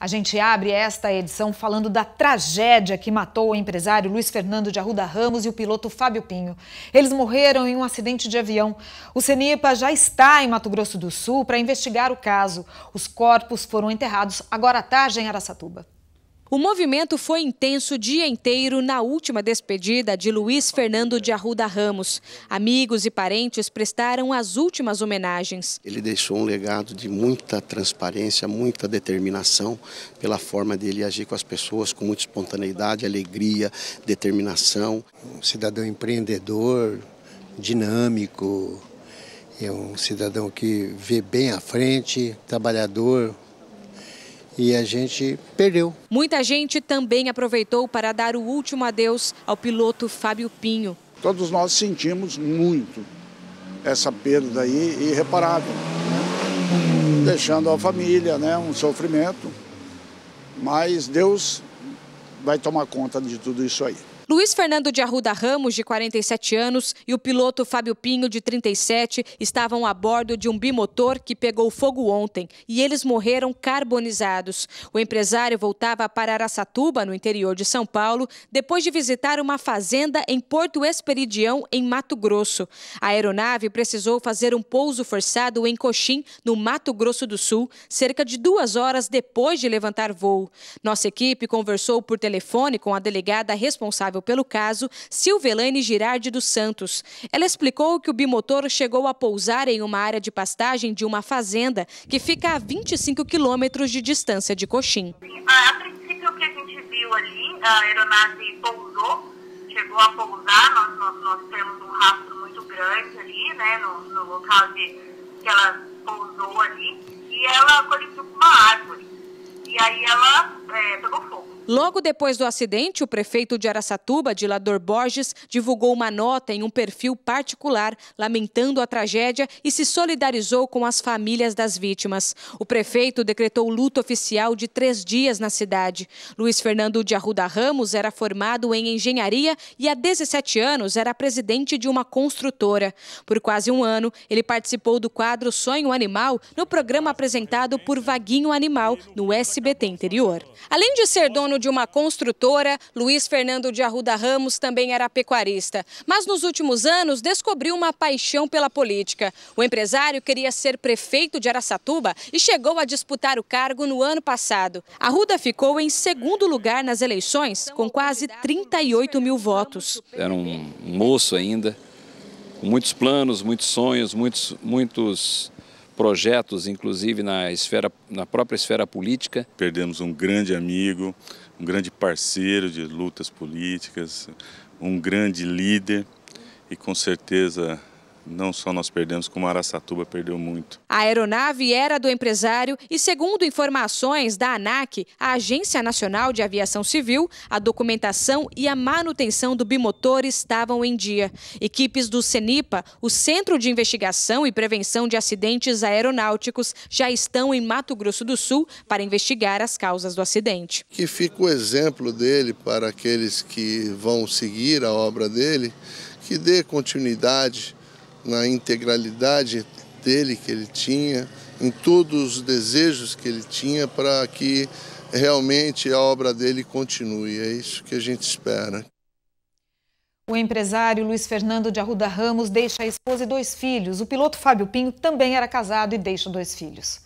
A gente abre esta edição falando da tragédia que matou o empresário Luiz Fernando de Arruda Ramos e o piloto Fábio Pinho. Eles morreram em um acidente de avião. O CENIPA já está em Mato Grosso do Sul para investigar o caso. Os corpos foram enterrados agora à tarde em Araçatuba. O movimento foi intenso o dia inteiro na última despedida de Luiz Fernando de Arruda Ramos. Amigos e parentes prestaram as últimas homenagens. Ele deixou um legado de muita transparência, muita determinação pela forma dele agir com as pessoas, com muita espontaneidade, alegria, determinação. Um cidadão empreendedor, dinâmico, é um cidadão que vê bem à frente, trabalhador, e a gente perdeu. Muita gente também aproveitou para dar o último adeus ao piloto Fábio Pinho. Todos nós sentimos muito essa perda aí irreparável, né? deixando a família né, um sofrimento, mas Deus vai tomar conta de tudo isso aí. Luiz Fernando de Arruda Ramos, de 47 anos, e o piloto Fábio Pinho, de 37, estavam a bordo de um bimotor que pegou fogo ontem e eles morreram carbonizados. O empresário voltava para Aracatuba, no interior de São Paulo, depois de visitar uma fazenda em Porto Esperidião, em Mato Grosso. A aeronave precisou fazer um pouso forçado em Coxim, no Mato Grosso do Sul, cerca de duas horas depois de levantar voo. Nossa equipe conversou por telefone com a delegada responsável responsável pelo caso, Silvelane Girardi dos Santos. Ela explicou que o bimotor chegou a pousar em uma área de pastagem de uma fazenda que fica a 25 quilômetros de distância de Coxim. Ah, a princípio, o que a gente viu ali, a aeronave pousou, chegou a pousar, nós, nós, nós temos um rastro muito grande ali, né, no, no local de, que ela pousou ali, e ela Logo depois do acidente, o prefeito de Araçatuba, Dilador Borges, divulgou uma nota em um perfil particular lamentando a tragédia e se solidarizou com as famílias das vítimas. O prefeito decretou luto oficial de três dias na cidade. Luiz Fernando de Arruda Ramos era formado em engenharia e há 17 anos era presidente de uma construtora. Por quase um ano, ele participou do quadro Sonho Animal no programa apresentado por Vaguinho Animal no SBT Interior. Além de ser dono de uma construtora, Luiz Fernando de Arruda Ramos também era pecuarista. Mas nos últimos anos descobriu uma paixão pela política. O empresário queria ser prefeito de Aracatuba e chegou a disputar o cargo no ano passado. Arruda ficou em segundo lugar nas eleições, com quase 38 mil votos. Era um moço ainda, com muitos planos, muitos sonhos, muitos, muitos projetos, inclusive na, esfera, na própria esfera política. Perdemos um grande amigo, um grande parceiro de lutas políticas, um grande líder e com certeza não só nós perdemos, como Araçatuba perdeu muito. A aeronave era do empresário e, segundo informações da ANAC, a Agência Nacional de Aviação Civil, a documentação e a manutenção do bimotor estavam em dia. Equipes do CENIPA, o Centro de Investigação e Prevenção de Acidentes Aeronáuticos, já estão em Mato Grosso do Sul para investigar as causas do acidente. Que fica o exemplo dele para aqueles que vão seguir a obra dele, que dê continuidade na integralidade dele que ele tinha, em todos os desejos que ele tinha para que realmente a obra dele continue. É isso que a gente espera. O empresário Luiz Fernando de Arruda Ramos deixa a esposa e dois filhos. O piloto Fábio Pinho também era casado e deixa dois filhos.